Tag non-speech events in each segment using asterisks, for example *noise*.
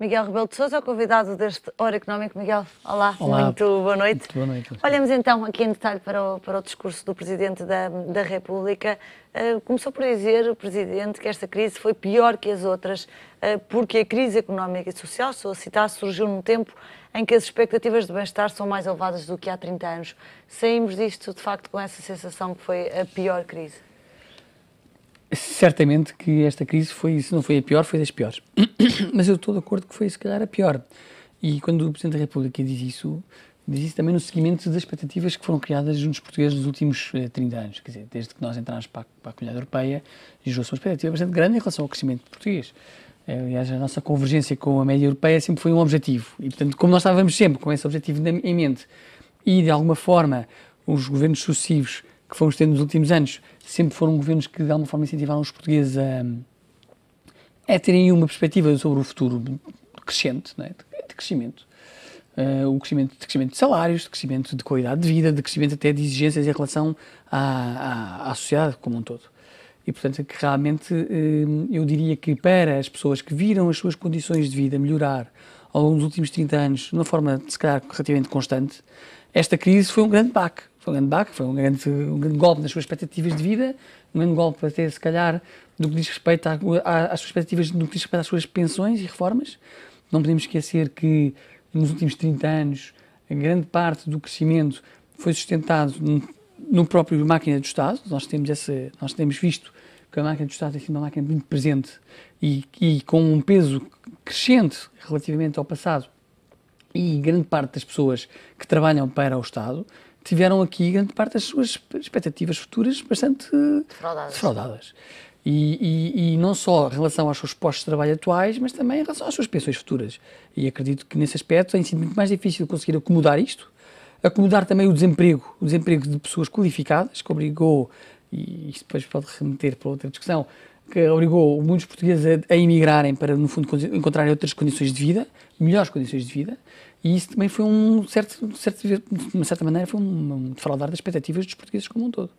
Miguel Rebelo de Sousa, convidado deste Hora Económico. Miguel, olá, olá. muito boa noite. Muito boa noite. Olhamos então aqui em detalhe para o, para o discurso do Presidente da, da República. Uh, começou por dizer o Presidente que esta crise foi pior que as outras, uh, porque a crise económica e social, estou a citar, surgiu num tempo em que as expectativas de bem-estar são mais elevadas do que há 30 anos. Saímos disto, de facto, com essa sensação que foi a pior crise. Certamente que esta crise foi, se não foi a pior, foi das piores. *coughs* Mas eu estou de acordo que foi, se calhar, a pior. E quando o Presidente da República diz isso, diz isso também no seguimento das expectativas que foram criadas juntos portugueses nos últimos eh, 30 anos. Quer dizer, desde que nós entramos para, para a comunidade europeia, gerou-se uma expectativa bastante grande em relação ao crescimento português. Eh, aliás, a nossa convergência com a média europeia sempre foi um objetivo. E, portanto, como nós estávamos sempre com esse objetivo em mente e, de alguma forma, os governos sucessivos que fomos tendo nos últimos anos, sempre foram governos que de alguma forma incentivaram os portugueses a, a terem uma perspectiva sobre o futuro crescente, é? de, crescimento. Uh, o crescimento de, crescimento de salários, de crescimento de qualidade de vida, de crescimento até de exigências em relação à, à, à sociedade como um todo. E, portanto, é que realmente uh, eu diria que para as pessoas que viram as suas condições de vida melhorar ao longo dos últimos 30 anos, de uma forma, se calhar, relativamente constante, esta crise foi um grande baque. Foi um grande baque, foi um grande, um grande golpe nas suas expectativas de vida, um grande golpe até, se calhar, do que diz respeito às suas expectativas, do que diz respeito às suas pensões e reformas. Não podemos esquecer que, nos últimos 30 anos, a grande parte do crescimento foi sustentado no próprio máquina do Estado. Nós temos, essa, nós temos visto que a máquina do Estado tem é sido uma máquina muito presente e, e, com um peso crescente relativamente ao passado e grande parte das pessoas que trabalham para o Estado tiveram aqui grande parte das suas expectativas futuras bastante defraudadas. E, e, e, não só em relação aos seus postos de trabalho atuais, mas também em relação às suas pensões futuras. E acredito que nesse aspecto tem sido muito mais difícil conseguir acomodar isto, acomodar também o desemprego, o desemprego de pessoas qualificadas, que obrigou, e isso depois pode remeter para outra discussão, que obrigou muitos portugueses a, a emigrarem para, no fundo, encontrarem outras condições de vida, melhores condições de vida, e isso também foi um certo, certo de uma certa maneira, foi um, um defraudar das expectativas dos portugueses como um todo.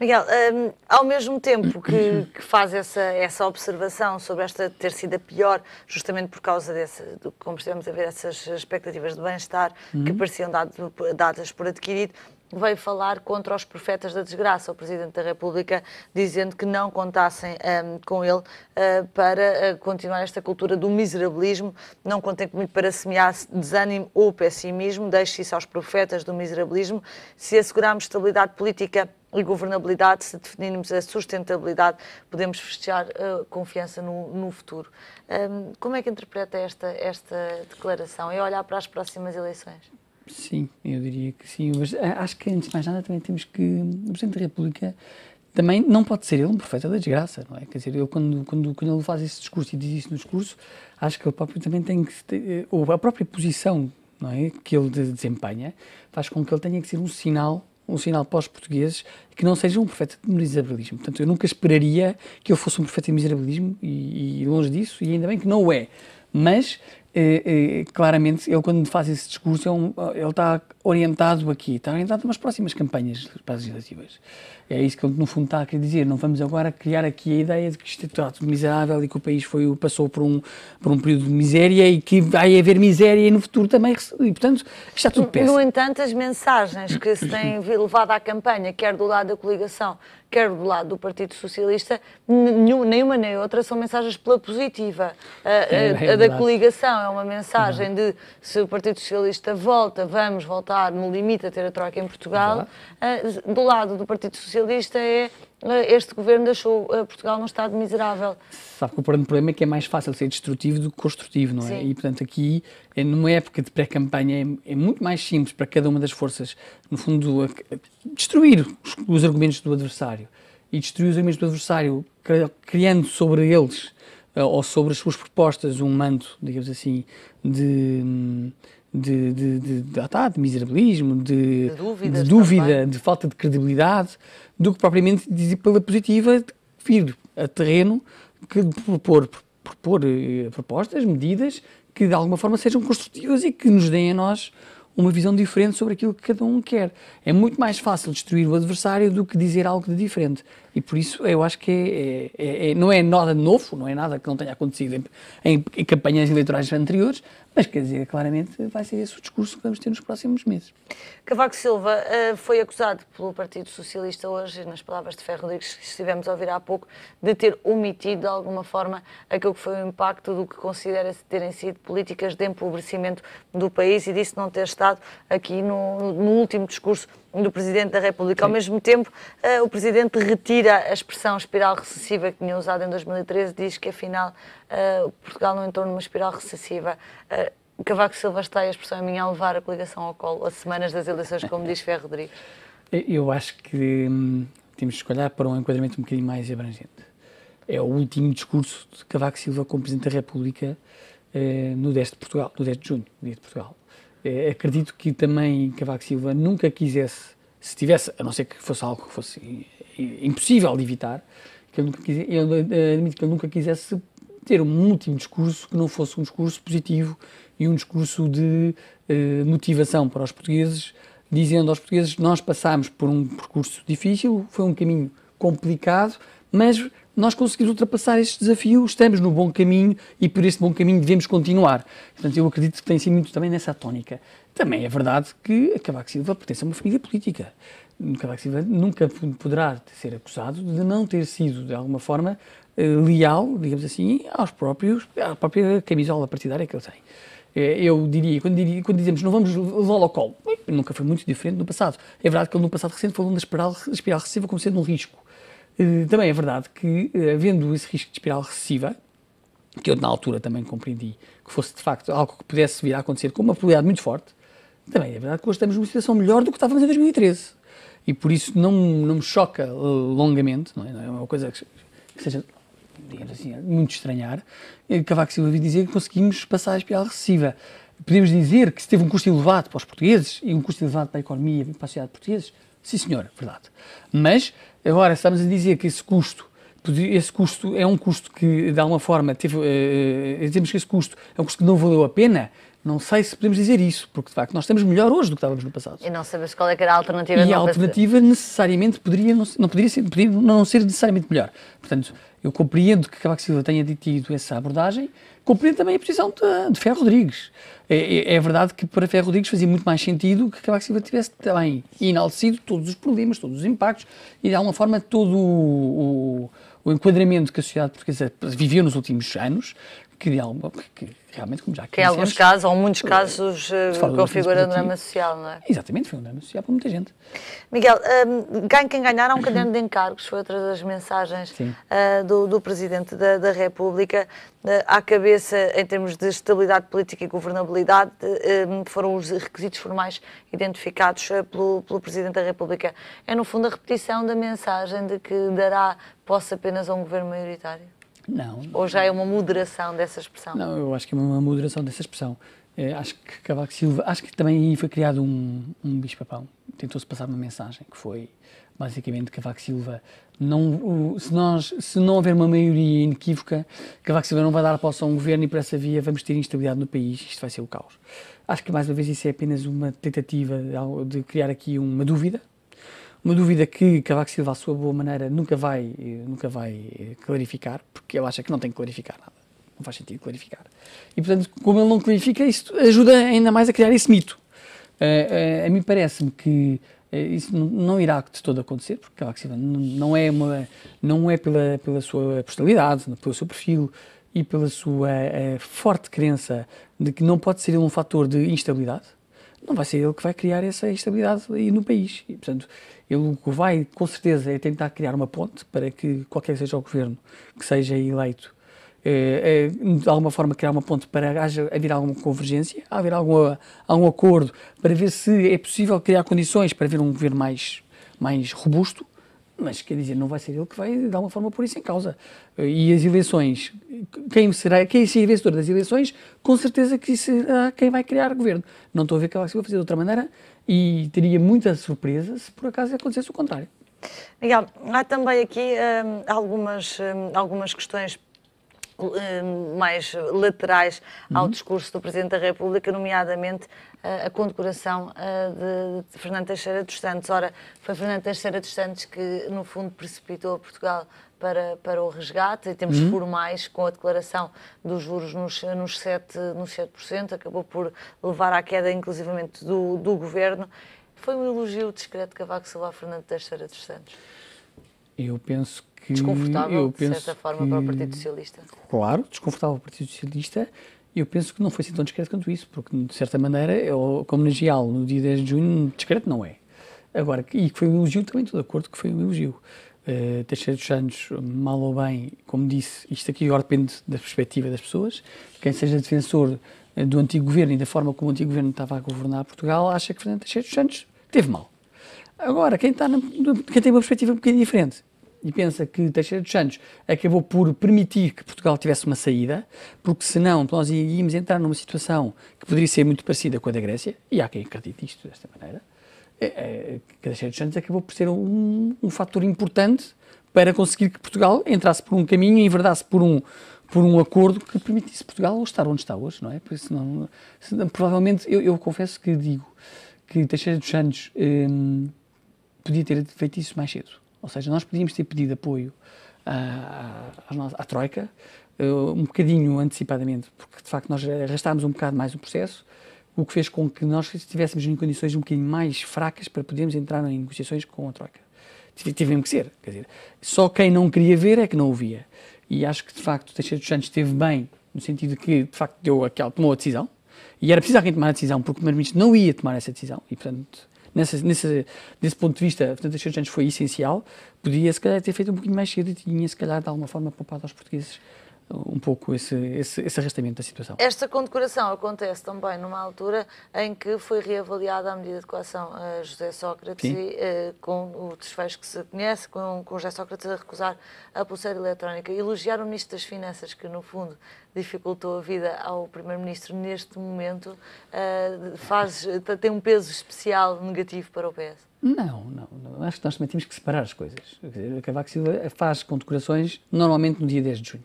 Miguel, um, ao mesmo tempo que, uhum. que, faz essa, essa observação sobre esta ter sido a pior, justamente por causa desse, do, como estivemos a ver, essas expectativas de bem-estar uhum. que pareciam dado, dadas por adquirido, veio falar contra os profetas da desgraça, o Presidente da República, dizendo que não contassem um, ehm, com ele uh, para uh, continuar esta cultura do miserabilismo, não contem comigo para semear desânimo ou pessimismo, deixe isso aos profetas do miserabilismo, se assegurarmos estabilidade política e governabilidade, se definirmos a sustentabilidade, podemos festejar uh, confiança no, no futuro. Um, ehm, como é que interpreta esta, esta declaração? e é olhar para as próximas eleições? Sim, eu diria que sim. Mas eh, acho que, antes de mais nada, também temos que. O Presidente da República também não pode ser ele um profeta da desgraça, não é? Quer dizer, eu quando, quando, quando ele faz esse discurso e diz isso no discurso, acho que ele próprio também tem que. Ter, eh, ou a própria posição não é? que ele desempenha faz com que ele tenha que ser um sinal um sinal para os portugueses que não seja um profeta de miserabilismo. Portanto, eu nunca esperaria que ele fosse um profeta de miserabilismo e, e longe disso, e ainda bem que não o é. Mas é, é, claramente, ele quando faz esse discurso, é um, ele está orientado aqui, está orientado para as próximas campanhas legislativas. É isso que ele, no fundo, está a querer dizer. Não vamos agora criar aqui a ideia de que isto é tudo miserável e que o país foi, passou por um, por um período de miséria e que vai haver miséria no futuro também. E, portanto, está tudo péssimo. No entanto, as mensagens que se têm levado à campanha, quer do lado da coligação, quer do lado do Partido Socialista, nenhuma nem outra são mensagens pela positiva. A, a, é, é a da coligação é uma mensagem uhum. de se o Partido Socialista volta, vamos voltar no limite a ter a troca em Portugal. Uh, do lado do Partido Socialista é ah, este governo deixou ah, Portugal num estado miserável. Sabe que o grande problema é que é mais fácil ser destrutivo do que construtivo, não é? Sim. E, portanto, aqui, é, numa época de pré-campanha, é, é, muito mais simples para cada uma das forças, no fundo, destruir os, argumentos do adversário. E destruir os argumentos do adversário, criando sobre eles eh, ou sobre as suas propostas um manto, digamos assim, de. de, de, de, de, ah, tá, de miserabilismo, de, de dúvida, de falta de credibilidade, do que propriamente dizer pela positiva, vir a terreno que propor, propor eh, propostas, medidas que de alguma forma sejam construtivas e que nos deem a nós uma visão diferente sobre aquilo que cada um quer. É muito mais fácil destruir o adversário do que dizer algo de diferente. E por isso eu acho que é, é, é, é não é nada novo, não é nada que não tenha acontecido em, em, em campanhas eleitorais anteriores, mas quer dizer, claramente vai ser esse o discurso que vamos ter nos próximos meses. Cavaco Silva uh, foi acusado pelo Partido Socialista hoje, nas palavras de Ferro Rodrigues que estivemos a ouvir há pouco, de ter omitido de alguma forma aquilo que foi o impacto do que considera-se terem sido políticas de empobrecimento do país e disse não ter estado aqui no, no último discurso do Presidente da República. Sim. Ao mesmo tempo, uh, o Presidente retira a expressão espiral recessiva que tinha usado em 2013, diz que afinal uh, Portugal não entrou numa espiral recessiva. Uh, Cavaco Silva está, a expressão é minha, a levar a coligação ao colo as semanas das eleições, como diz Ferro Rodrigues. Eu acho que hum, temos de escolher para um enquadramento um bocadinho mais abrangente. É o último discurso de Cavaco Silva como Presidente da República no 10 de Portugal, no 10 de junho, no dia de Portugal. É, acredito que também Cavaco Silva nunca quisesse, se tivesse, a não ser que fosse algo que fosse impossível de evitar, que ele nunca quisesse, eu admito que ele nunca quisesse ter um último discurso que não fosse um discurso positivo e um discurso de eh, motivação para os portugueses, dizendo aos portugueses nós passámos por um percurso difícil, foi um caminho complicado, mas nós conseguimos ultrapassar este desafio, estamos no bom caminho e por este bom caminho devemos continuar. Portanto, eu acredito que tem sido muito também nessa tónica. Também é verdade que a Cavaco Silva pertence a uma família política. Cavaco Silva nunca poderá ser acusado de não ter sido, de alguma forma, eh, leal, digamos assim, aos próprios, à própria camisola partidária que ele tem. Eh, eu diria, quando, diria, quando dizemos não vamos levá-lo ao colo, eh, nunca foi muito diferente no passado. É verdade que ele no passado recente falou da espiral, espiral recessiva como sendo um risco. Eh, também é verdade que, eh, havendo esse risco de espiral recessiva, que eu na altura também compreendi que fosse de facto algo que pudesse vir a acontecer com uma probabilidade muito forte, também é verdade que hoje estamos numa situação melhor do que estávamos em 2013. E por isso não, não me choca eh, longamente, não é, não é uma coisa que, que seja, digamos assim, muito estranhar, Cavaco Silva dizer que conseguimos passar a espiral recessiva podemos dizer que se teve um custo elevado para os portugueses e um custo elevado para a economia e para a sociedade portuguesa? Sim, senhora, é verdade. Mas agora estamos a dizer que esse custo esse custo é um custo que, de alguma forma, teve, uh, eh, dizemos eh, que esse custo é um custo que não valeu a pena, não sei se podemos dizer isso, porque de facto nós estamos melhor hoje do que estávamos no passado. E não sabemos qual é que era a alternativa. E a alternativa necessariamente poderia não, não poderia ser, poderia não ser necessariamente melhor. Portanto, eu compreendo que Cavaco Silva tenha tido essa abordagem, compreendo também a posição de, de Ferro Rodrigues. É, é, é, verdade que para Ferro Rodrigues fazia muito mais sentido que Cavaco Silva tivesse também enaltecido todos os problemas, todos os impactos e, de alguma forma, todo o, o, o enquadramento que a sociedade portuguesa viveu nos últimos anos, que, alguma, que realmente, como já que em alguns casos, ou muitos eh, casos, eh, configura um drama social, não é? Exatamente, foi um drama social para muita gente. Miguel, um, ehm, ganho quem ganhar há um caderno de encargos, foi outra das mensagens uh, do, do, Presidente da, da República. Uh, à cabeça, em termos de estabilidade política e governabilidade, ehm, foram os requisitos formais identificados uh, pelo, pelo Presidente da República. É, no fundo, a repetição da mensagem de que dará posse apenas a um governo maioritário? Não. Ou já é uma moderação dessa expressão? Não, eu acho que é uma moderação dessa expressão. É, acho que Cavaco Silva, acho que também aí foi criado um, um bicho Tentou-se passar uma mensagem que foi basicamente Cavaco Silva não, se, nós, se não houver uma maioria inequívoca, Cavaco Silva não vai dar posse a um governo e por essa via vamos ter instabilidade no país, isto vai ser o caos. Acho que mais uma vez isso é apenas uma tentativa de criar aqui uma dúvida uma dúvida que Cavaco Silva, à sua boa maneira, nunca vai, eh, nunca vai eh, clarificar, porque ele acha que não tem que clarificar nada. Não faz sentido clarificar. E, portanto, como ele não clarifica, isso ajuda ainda mais a criar esse mito. Uh, uh, a mim parece-me que isso não irá de todo acontecer, porque Cavaco Silva não é, uma, não é pela, pela sua personalidade, é pelo seu perfil e pela sua uh, forte crença de que não pode ser um fator de instabilidade, não vai ser ele que vai criar essa instabilidade aí no país. E, portanto, ele o que vai, com certeza, é tentar criar uma ponte para que qualquer seja o governo que seja eleito, é, é, de alguma forma criar uma ponte para haja, haver alguma convergência, haver alguma, algum acordo, para ver se é possível criar condições para haver um governo mais, mais robusto, mas quer dizer, não vai ser ele que vai, de alguma forma, pôr isso em causa. Eh, e as eleições quem será, quem se vencedor das eleições, com certeza que será ah, quem vai criar governo. Não estou a ver que ela se vai fazer de outra maneira e teria muita surpresa se por acaso acontecesse o contrário. Miguel, há também aqui hum, algumas, hum, algumas questões hum, mais laterais ao uhum. discurso do Presidente da República, nomeadamente ah, a condecoração ah, de Fernando Teixeira dos Santos. Ora, foi Fernando Teixeira dos Santos que, no fundo, precipitou Portugal para, para o resgate, e temos uhum. formais com a declaração dos juros nos, nos, 7, nos 7%, acabou por levar à queda, inclusivamente, do, do governo. Foi um elogio discreto que de Cavaco Silva a Fernando Teixeira dos Santos. Eu penso que. Desconfortável, eu de certa forma, que... para o Partido Socialista. Claro, desconfortável para o Partido Socialista. Eu penso que não foi assim tão discreto quanto isso, porque, de certa maneira, eu, é como na Gial, no dia 10 de junho, discreto não é. Agora, e que foi um elogio, também estou de acordo que foi um elogio. Eh, Teixeira dos Santos, mal ou bem, como disse, isto aqui agora depende da perspectiva das pessoas. Quem seja defensor eh, do antigo governo e da forma como o antigo governo estava a governar Portugal acha que Fernando Teixeira dos Santos teve mal. Agora, quem, está na, quem tem uma perspectiva um bocadinho diferente e pensa que Teixeira dos Santos acabou por permitir que Portugal tivesse uma saída, porque senão nós íamos entrar numa situação que poderia ser muito parecida com a da Grécia, e há quem acredite isto desta maneira, Crescer é, é, dos Santos acabou é por ser um, um fator importante para conseguir que Portugal entrasse por um caminho e enverdasse por um, por um acordo que permitisse Portugal estar onde está hoje, não é? Porque senão, senão provavelmente, eu, eu, confesso que digo que Teixeira dos Santos hum, podia ter feito isso mais cedo. Ou seja, nós podíamos ter pedido apoio à, à, à Troika, eh, um bocadinho antecipadamente, porque de facto nós arrastámos um bocado mais o processo o que fez com que nós estivéssemos em condições um bocadinho mais fracas para podermos entrar em negociações com a Troika. Tivemos que ser, quer dizer, só quem não queria ver é que não o via. E acho que, de facto, Teixeira dos Santos esteve bem, no sentido que, de facto, deu aquela, tomou a decisão, e era preciso alguém tomar a decisão, porque o Primeiro-Ministro não ia tomar essa decisão, e, portanto, nessa, nessa, desse ponto de vista, portanto, Teixeira dos Santos foi essencial, podia, se calhar, ter feito um bocadinho mais cedo e tinha, se calhar, de alguma forma, poupado aos portugueses um pouco esse, esse, esse arrastamento da situação. Esta condecoração acontece também numa altura em que foi reavaliada a medida de coação a eh, José Sócrates Sim. e, uh, com o desfecho que se conhece, com, com José Sócrates a recusar a pulseira eletrónica. Elogiar o Ministro das Finanças, que no fundo dificultou a vida ao Primeiro-Ministro neste momento, uh, faz, tem um peso especial negativo para o PS? Não, não, não, Acho que nós também temos que separar as coisas. Quer dizer, Cavaco Silva faz condecorações normalmente no dia 10 de junho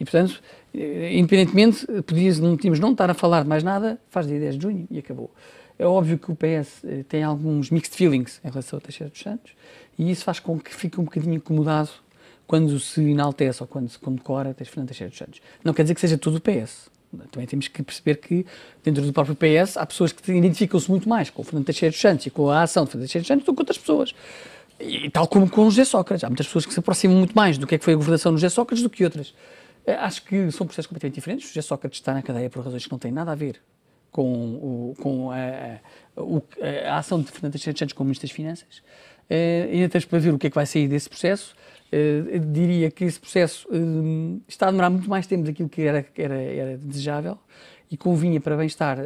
e, portanto, eh, independentemente, podíamos não tínhamos não estar a falar de mais nada, faz dia 10 de junho e acabou. É óbvio que o PS eh, tem alguns mixed feelings em relação ao Teixeira dos Santos e isso faz com que fique um bocadinho incomodado quando se enaltece ou quando se condecora Fernando Teixeira dos Santos. Não quer dizer que seja todo o PS. Também temos que perceber que dentro do próprio PS há pessoas que identificam-se muito mais com o Fernando Teixeira dos Santos e com a ação de Fernando Teixeira dos Santos do que outras pessoas. E tal como com o José Sócrates. Há muitas pessoas que se aproximam muito mais do que é que foi a governação do José Sócrates do que outras. Eh, acho que são processos completamente diferentes. O José Sócrates está na cadeia por razões que não têm nada a ver com, o, com a, a, a, ação de Fernando Teixeira Santos como Ministro das Finanças. Uh, ainda temos para ver o que é que vai sair desse processo. Uh, diria que esse processo uh, está a demorar muito mais tempo daquilo que era, era, era desejável e convinha para bem-estar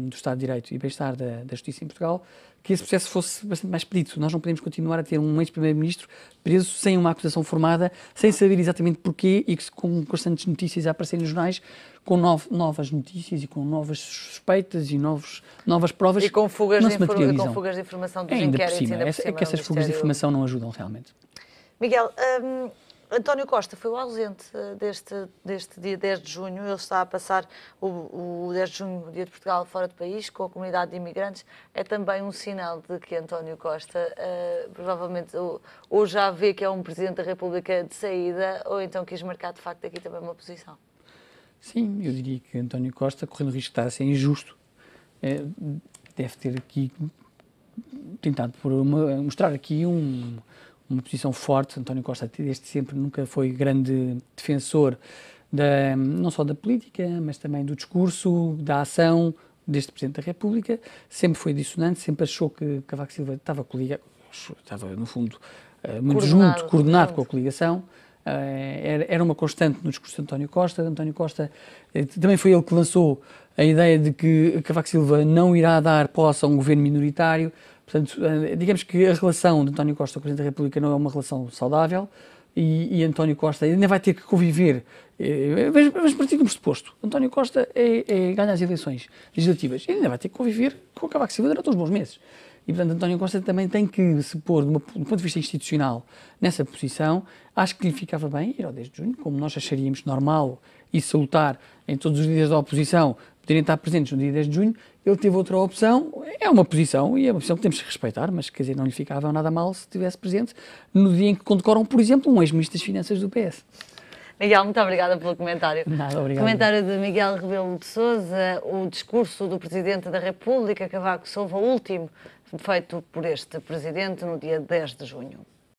do Estado de Direito e bem-estar da, da, Justiça em Portugal que esse processo fosse bastante mais pedido. Nós não podemos continuar a ter um ex-primeiro-ministro preso sem uma acusação formada, sem saber exatamente porquê e que, com constantes notícias a aparecer nos jornais, com novas notícias e com novas suspeitas e novos, novas provas. E com fugas, não se de, infor com fugas de informação dos é ainda inquéritos. Por cima. Ainda por é cima é, que essas fugas de informação não ajudam realmente. Miguel, hum, António Costa foi o ausente eh, deste, deste dia 10 de junho. Ele está a passar o, o 10 de junho, o dia de Portugal, fora do país, com a comunidade de imigrantes. É também um sinal de que António Costa uh, provavelmente ou, ou, já vê que é um Presidente da República de saída, ou então quis marcar de facto aqui também uma posição. Sim, eu diria que António Costa, correndo o risco de estar a ser injusto, é, deve ter aqui tentado por uma, mostrar aqui um uma posição forte. António Costa, desde sempre, nunca foi grande defensor da, não só da política, mas também do discurso, da ação deste Presidente da República. Sempre foi dissonante, sempre achou que Cavaco Silva estava coligado, estava, no fundo, eh, muito coordenado, junto, coordenado com a coligação. Eh, era uma constante no discurso de António Costa. António Costa eh, também foi ele que lançou a ideia de que Cavaco Silva não irá dar posse a um governo minoritário. Portanto, eh, digamos que a relação de António Costa com o Presidente da República não é uma relação saudável e, e António Costa ainda vai ter que conviver. Eh, vamos partir do pressuposto. António Costa é, é, ganha as eleições legislativas. e ainda vai ter que conviver com a Cavaco Silva durante os bons meses. E, portanto, António Costa também tem que se pôr, do ponto de vista institucional, nessa posição. Acho que lhe ficava bem ir ao 10 de junho, como nós acharíamos normal e salutar em todos os dias da oposição poderem estar presentes no dia 10 de junho, ele teve outra opção, é uma posição, e é uma posição que temos que respeitar, mas quer dizer, não lhe ficava nada mal se estivesse presente no dia em que condecoram, por exemplo, um ex-ministro das Finanças do PS. Miguel, muito obrigada pelo comentário. Nada, obrigado. Comentário de Miguel Rebelo de Sousa, o discurso do Presidente da República, Cavaco Silva, o último feito por este Presidente no dia 10 de junho.